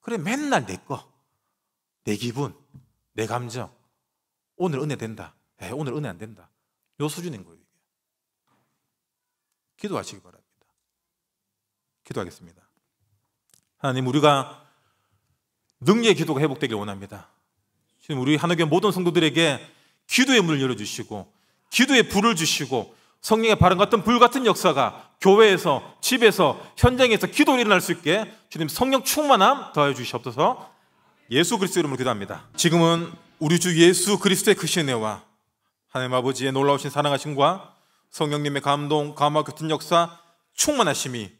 그래, 맨날 내 거, 내 기분, 내 감정, 오늘 은혜 된다. 에이, 예, 오늘 은혜 안 된다. 요 수준인 거예요. 이게. 기도하시기 바랍니다. 기도하겠습니다. 하나님 우리가 능력의 기도가 회복되길 원합니다. 지금 우리 한옥의 모든 성도들에게 기도의 문을 열어주시고 기도의 불을 주시고 성령의 바람 같은 불 같은 역사가 교회에서 집에서 현장에서 기도를 일어날 수 있게 주님 성령 충만함 더해 주시옵소서 예수 그리스도 이름으로 기도합니다. 지금은 우리 주 예수 그리스도의 크신 그 그은와 하나님 아버지의 놀라우신 사랑하심과 성령님의 감동, 감화 같은 역사, 충만하심이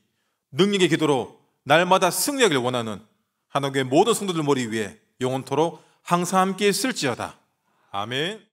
능력의 기도로 날마다 승리하길 원하는 한옥의 모든 성도들 머리 위에 영원토록 항상 함께 있을지어다. 아멘.